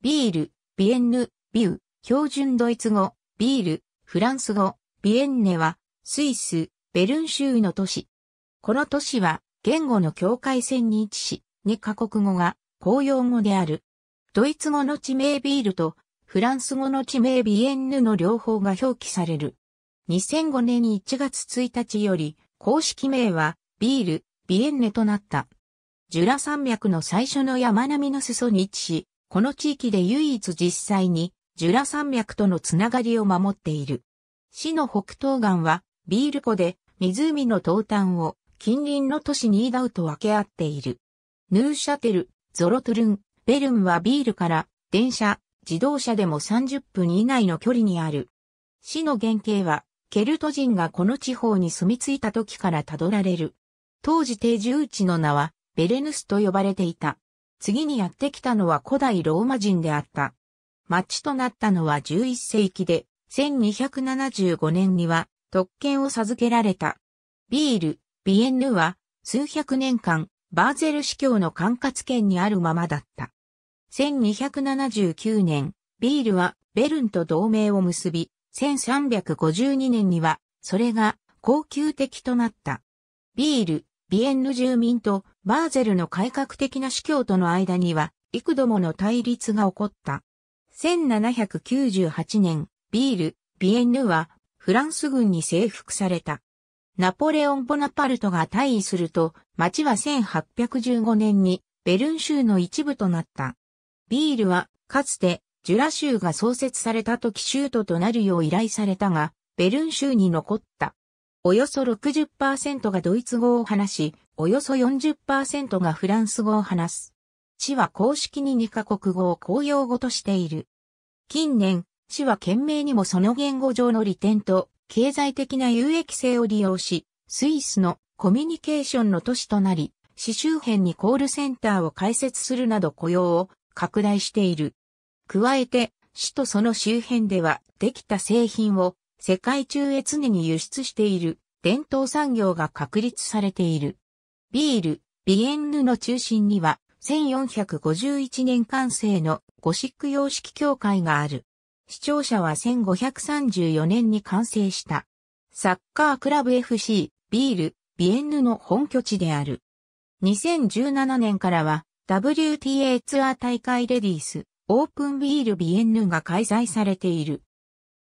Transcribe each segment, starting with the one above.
ビール、ビエンヌ、ビュー、標準ドイツ語、ビール、フランス語、ビエンネは、スイス、ベルン州の都市。この都市は、言語の境界線に位置し、2カ国語が公用語である。ドイツ語の地名ビールと、フランス語の地名ビエンヌの両方が表記される。2005年1月1日より、公式名は、ビール、ビエンネとなった。ジュラ山脈の最初の山並みの裾に位置し、この地域で唯一実際にジュラ山脈とのつながりを守っている。市の北東岸はビール湖で湖の東端を近隣の都市ニーダウと分け合っている。ヌーシャテル、ゾロトゥルン、ベルンはビールから電車、自動車でも30分以内の距離にある。市の原型はケルト人がこの地方に住み着いた時からたどられる。当時定住地の名はベレヌスと呼ばれていた。次にやってきたのは古代ローマ人であった。町となったのは11世紀で、1275年には特権を授けられた。ビール、ビエンヌは数百年間バーゼル司教の管轄権にあるままだった。1279年、ビールはベルンと同盟を結び、1352年にはそれが高級的となった。ビール、ビエンヌ住民とバーゼルの改革的な司教との間には幾度もの対立が起こった。1798年、ビール、ビエンヌはフランス軍に征服された。ナポレオン・ボナパルトが退位すると、町は1815年にベルン州の一部となった。ビールは、かつて、ジュラ州が創設された時州都となるよう依頼されたが、ベルン州に残った。およそ60%がドイツ語を話し、およそ40%がフランス語を話す。市は公式に2カ国語を公用語としている。近年、市は懸命にもその言語上の利点と経済的な有益性を利用し、スイスのコミュニケーションの都市となり、市周辺にコールセンターを開設するなど雇用を拡大している。加えて、市とその周辺ではできた製品を世界中へ常に輸出している伝統産業が確立されている。ビール、ビエンヌの中心には1451年完成のゴシック様式教会がある。視聴者は1534年に完成した。サッカークラブ FC、ビール、ビエンヌの本拠地である。2017年からは WTA ツアー大会レディース、オープンビールビエンヌが開催されている。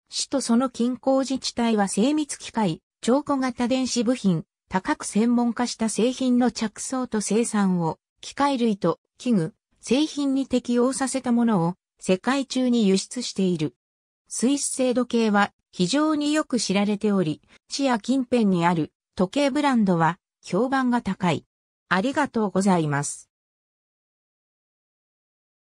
市とその近郊自治体は精密機械、超古型電子部品、高く専門化した製品の着想と生産を、機械類と器具、製品に適応させたものを世界中に輸出している。スイス制度系は非常によく知られており、市や近辺にある時計ブランドは評判が高い。ありがとうございます。